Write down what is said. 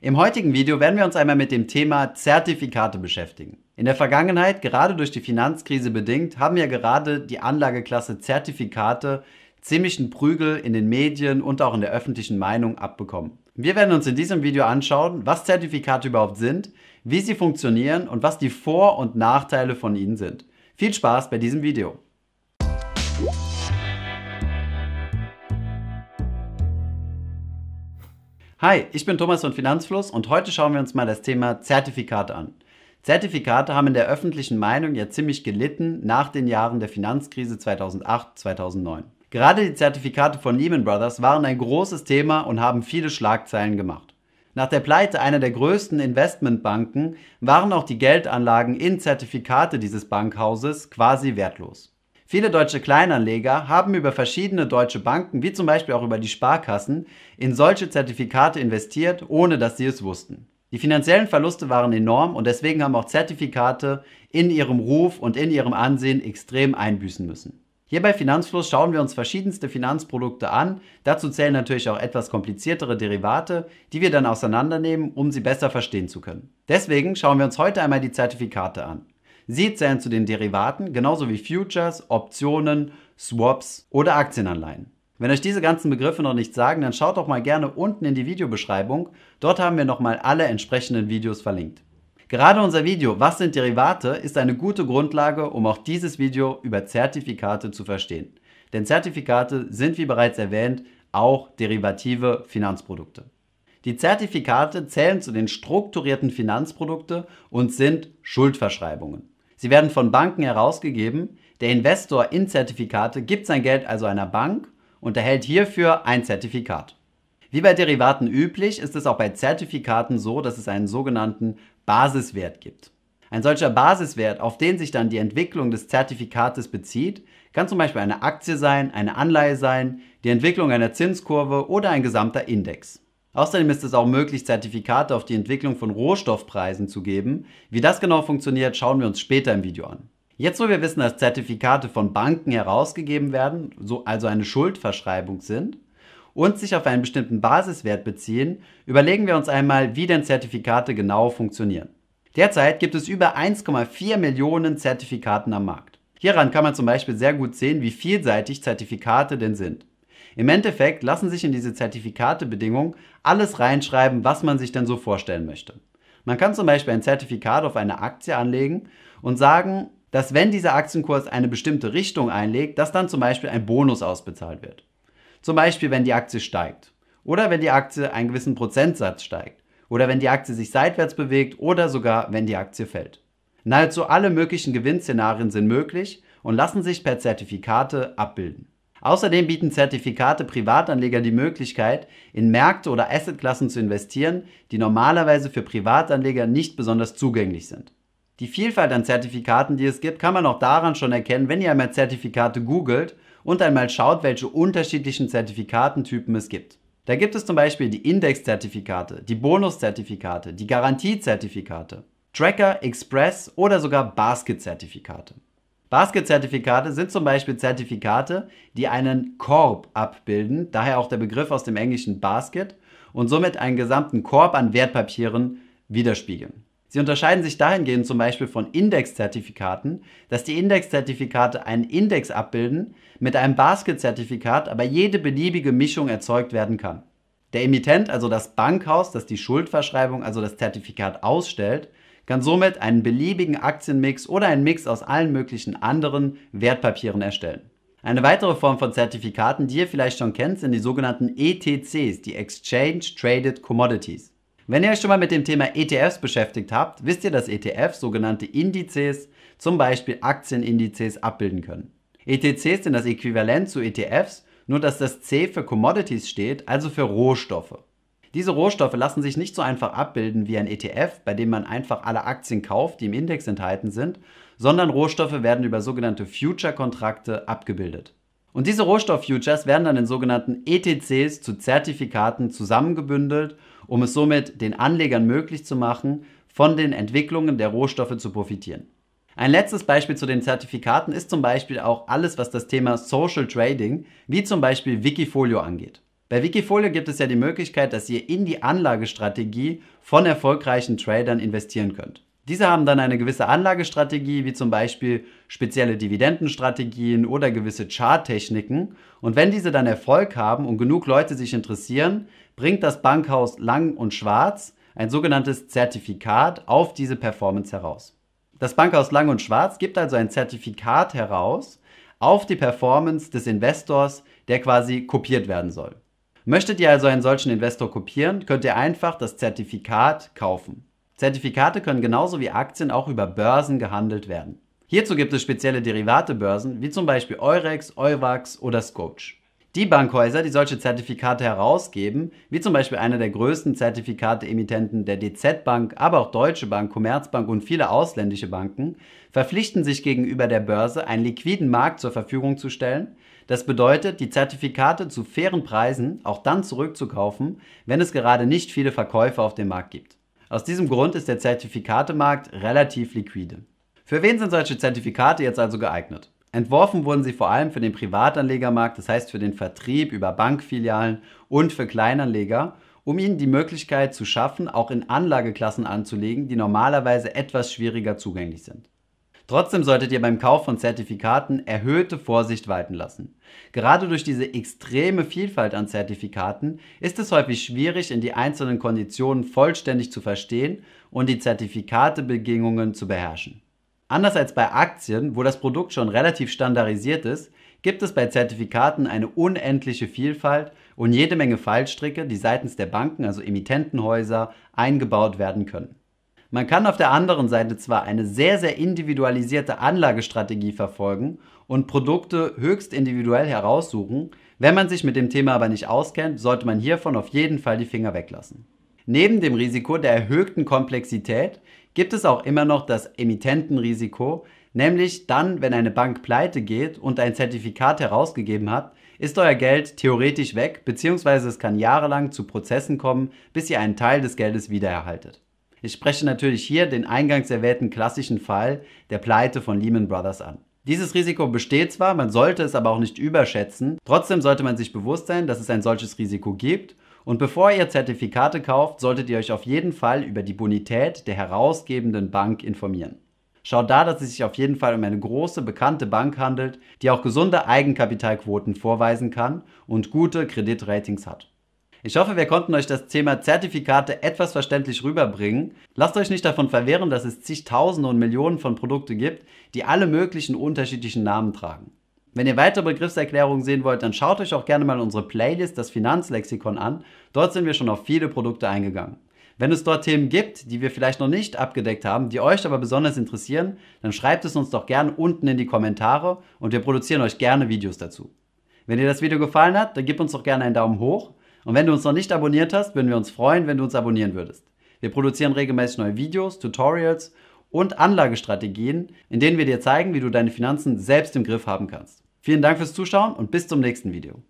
Im heutigen Video werden wir uns einmal mit dem Thema Zertifikate beschäftigen. In der Vergangenheit, gerade durch die Finanzkrise bedingt, haben ja gerade die Anlageklasse Zertifikate ziemlichen Prügel in den Medien und auch in der öffentlichen Meinung abbekommen. Wir werden uns in diesem Video anschauen, was Zertifikate überhaupt sind, wie sie funktionieren und was die Vor- und Nachteile von ihnen sind. Viel Spaß bei diesem Video! Hi, ich bin Thomas von Finanzfluss und heute schauen wir uns mal das Thema Zertifikate an. Zertifikate haben in der öffentlichen Meinung ja ziemlich gelitten nach den Jahren der Finanzkrise 2008, 2009. Gerade die Zertifikate von Lehman Brothers waren ein großes Thema und haben viele Schlagzeilen gemacht. Nach der Pleite einer der größten Investmentbanken waren auch die Geldanlagen in Zertifikate dieses Bankhauses quasi wertlos. Viele deutsche Kleinanleger haben über verschiedene deutsche Banken, wie zum Beispiel auch über die Sparkassen, in solche Zertifikate investiert, ohne dass sie es wussten. Die finanziellen Verluste waren enorm und deswegen haben auch Zertifikate in ihrem Ruf und in ihrem Ansehen extrem einbüßen müssen. Hier bei Finanzfluss schauen wir uns verschiedenste Finanzprodukte an. Dazu zählen natürlich auch etwas kompliziertere Derivate, die wir dann auseinandernehmen, um sie besser verstehen zu können. Deswegen schauen wir uns heute einmal die Zertifikate an. Sie zählen zu den Derivaten, genauso wie Futures, Optionen, Swaps oder Aktienanleihen. Wenn euch diese ganzen Begriffe noch nichts sagen, dann schaut doch mal gerne unten in die Videobeschreibung. Dort haben wir nochmal alle entsprechenden Videos verlinkt. Gerade unser Video Was sind Derivate ist eine gute Grundlage, um auch dieses Video über Zertifikate zu verstehen. Denn Zertifikate sind, wie bereits erwähnt, auch derivative Finanzprodukte. Die Zertifikate zählen zu den strukturierten Finanzprodukten und sind Schuldverschreibungen. Sie werden von Banken herausgegeben. Der Investor in Zertifikate gibt sein Geld also einer Bank und erhält hierfür ein Zertifikat. Wie bei Derivaten üblich ist es auch bei Zertifikaten so, dass es einen sogenannten Basiswert gibt. Ein solcher Basiswert, auf den sich dann die Entwicklung des Zertifikates bezieht, kann zum Beispiel eine Aktie sein, eine Anleihe sein, die Entwicklung einer Zinskurve oder ein gesamter Index. Außerdem ist es auch möglich, Zertifikate auf die Entwicklung von Rohstoffpreisen zu geben. Wie das genau funktioniert, schauen wir uns später im Video an. Jetzt, wo wir wissen, dass Zertifikate von Banken herausgegeben werden, so also eine Schuldverschreibung sind, und sich auf einen bestimmten Basiswert beziehen, überlegen wir uns einmal, wie denn Zertifikate genau funktionieren. Derzeit gibt es über 1,4 Millionen Zertifikaten am Markt. Hieran kann man zum Beispiel sehr gut sehen, wie vielseitig Zertifikate denn sind. Im Endeffekt lassen sich in diese Zertifikatebedingungen alles reinschreiben, was man sich denn so vorstellen möchte. Man kann zum Beispiel ein Zertifikat auf eine Aktie anlegen und sagen, dass wenn dieser Aktienkurs eine bestimmte Richtung einlegt, dass dann zum Beispiel ein Bonus ausbezahlt wird. Zum Beispiel, wenn die Aktie steigt oder wenn die Aktie einen gewissen Prozentsatz steigt oder wenn die Aktie sich seitwärts bewegt oder sogar wenn die Aktie fällt. Nahezu alle möglichen Gewinnszenarien sind möglich und lassen sich per Zertifikate abbilden. Außerdem bieten Zertifikate Privatanleger die Möglichkeit, in Märkte oder Assetklassen zu investieren, die normalerweise für Privatanleger nicht besonders zugänglich sind. Die Vielfalt an Zertifikaten, die es gibt, kann man auch daran schon erkennen, wenn ihr einmal Zertifikate googelt und einmal schaut, welche unterschiedlichen Zertifikatentypen es gibt. Da gibt es zum Beispiel die Indexzertifikate, die Bonuszertifikate, die Garantiezertifikate, Tracker, Express oder sogar Basket-Zertifikate. Basket-Zertifikate sind zum Beispiel Zertifikate, die einen Korb abbilden, daher auch der Begriff aus dem englischen Basket, und somit einen gesamten Korb an Wertpapieren widerspiegeln. Sie unterscheiden sich dahingehend zum Beispiel von Indexzertifikaten, dass die Indexzertifikate einen Index abbilden, mit einem Basket-Zertifikat aber jede beliebige Mischung erzeugt werden kann. Der Emittent, also das Bankhaus, das die Schuldverschreibung, also das Zertifikat ausstellt, kann somit einen beliebigen Aktienmix oder einen Mix aus allen möglichen anderen Wertpapieren erstellen. Eine weitere Form von Zertifikaten, die ihr vielleicht schon kennt, sind die sogenannten ETCs, die Exchange Traded Commodities. Wenn ihr euch schon mal mit dem Thema ETFs beschäftigt habt, wisst ihr, dass ETFs sogenannte Indizes, zum Beispiel Aktienindizes, abbilden können. ETCs sind das Äquivalent zu ETFs, nur dass das C für Commodities steht, also für Rohstoffe. Diese Rohstoffe lassen sich nicht so einfach abbilden wie ein ETF, bei dem man einfach alle Aktien kauft, die im Index enthalten sind, sondern Rohstoffe werden über sogenannte Future-Kontrakte abgebildet. Und diese Rohstofffutures werden dann in sogenannten ETCs zu Zertifikaten zusammengebündelt, um es somit den Anlegern möglich zu machen, von den Entwicklungen der Rohstoffe zu profitieren. Ein letztes Beispiel zu den Zertifikaten ist zum Beispiel auch alles, was das Thema Social Trading, wie zum Beispiel Wikifolio angeht. Bei Wikifolio gibt es ja die Möglichkeit, dass ihr in die Anlagestrategie von erfolgreichen Tradern investieren könnt. Diese haben dann eine gewisse Anlagestrategie, wie zum Beispiel spezielle Dividendenstrategien oder gewisse Charttechniken. Und wenn diese dann Erfolg haben und genug Leute sich interessieren, bringt das Bankhaus Lang und Schwarz ein sogenanntes Zertifikat auf diese Performance heraus. Das Bankhaus Lang und Schwarz gibt also ein Zertifikat heraus auf die Performance des Investors, der quasi kopiert werden soll. Möchtet ihr also einen solchen Investor kopieren, könnt ihr einfach das Zertifikat kaufen. Zertifikate können genauso wie Aktien auch über Börsen gehandelt werden. Hierzu gibt es spezielle Derivatebörsen, wie zum Beispiel Eurex, Euwax oder Scotch. Die Bankhäuser, die solche Zertifikate herausgeben, wie zum Beispiel einer der größten Zertifikatemittenten der DZ Bank, aber auch Deutsche Bank, Commerzbank und viele ausländische Banken, verpflichten sich gegenüber der Börse, einen liquiden Markt zur Verfügung zu stellen. Das bedeutet, die Zertifikate zu fairen Preisen auch dann zurückzukaufen, wenn es gerade nicht viele Verkäufe auf dem Markt gibt. Aus diesem Grund ist der Zertifikatemarkt relativ liquide. Für wen sind solche Zertifikate jetzt also geeignet? Entworfen wurden sie vor allem für den Privatanlegermarkt, das heißt für den Vertrieb über Bankfilialen und für Kleinanleger, um ihnen die Möglichkeit zu schaffen, auch in Anlageklassen anzulegen, die normalerweise etwas schwieriger zugänglich sind. Trotzdem solltet ihr beim Kauf von Zertifikaten erhöhte Vorsicht walten lassen. Gerade durch diese extreme Vielfalt an Zertifikaten ist es häufig schwierig, in die einzelnen Konditionen vollständig zu verstehen und die Zertifikatebedingungen zu beherrschen. Anders als bei Aktien, wo das Produkt schon relativ standardisiert ist, gibt es bei Zertifikaten eine unendliche Vielfalt und jede Menge Fallstricke, die seitens der Banken, also Emittentenhäuser, eingebaut werden können. Man kann auf der anderen Seite zwar eine sehr, sehr individualisierte Anlagestrategie verfolgen und Produkte höchst individuell heraussuchen, wenn man sich mit dem Thema aber nicht auskennt, sollte man hiervon auf jeden Fall die Finger weglassen. Neben dem Risiko der erhöhten Komplexität gibt es auch immer noch das Emittentenrisiko, nämlich dann, wenn eine Bank pleite geht und ein Zertifikat herausgegeben hat, ist euer Geld theoretisch weg, beziehungsweise es kann jahrelang zu Prozessen kommen, bis ihr einen Teil des Geldes wiedererhaltet. Ich spreche natürlich hier den eingangs erwähnten klassischen Fall der Pleite von Lehman Brothers an. Dieses Risiko besteht zwar, man sollte es aber auch nicht überschätzen, trotzdem sollte man sich bewusst sein, dass es ein solches Risiko gibt und bevor ihr Zertifikate kauft, solltet ihr euch auf jeden Fall über die Bonität der herausgebenden Bank informieren. Schaut da, dass es sich auf jeden Fall um eine große, bekannte Bank handelt, die auch gesunde Eigenkapitalquoten vorweisen kann und gute Kreditratings hat. Ich hoffe, wir konnten euch das Thema Zertifikate etwas verständlich rüberbringen. Lasst euch nicht davon verwehren, dass es zigtausende und Millionen von Produkten gibt, die alle möglichen unterschiedlichen Namen tragen. Wenn ihr weitere Begriffserklärungen sehen wollt, dann schaut euch auch gerne mal unsere Playlist Das Finanzlexikon an. Dort sind wir schon auf viele Produkte eingegangen. Wenn es dort Themen gibt, die wir vielleicht noch nicht abgedeckt haben, die euch aber besonders interessieren, dann schreibt es uns doch gerne unten in die Kommentare und wir produzieren euch gerne Videos dazu. Wenn dir das Video gefallen hat, dann gib uns doch gerne einen Daumen hoch. Und wenn du uns noch nicht abonniert hast, würden wir uns freuen, wenn du uns abonnieren würdest. Wir produzieren regelmäßig neue Videos, Tutorials und Anlagestrategien, in denen wir dir zeigen, wie du deine Finanzen selbst im Griff haben kannst. Vielen Dank fürs Zuschauen und bis zum nächsten Video.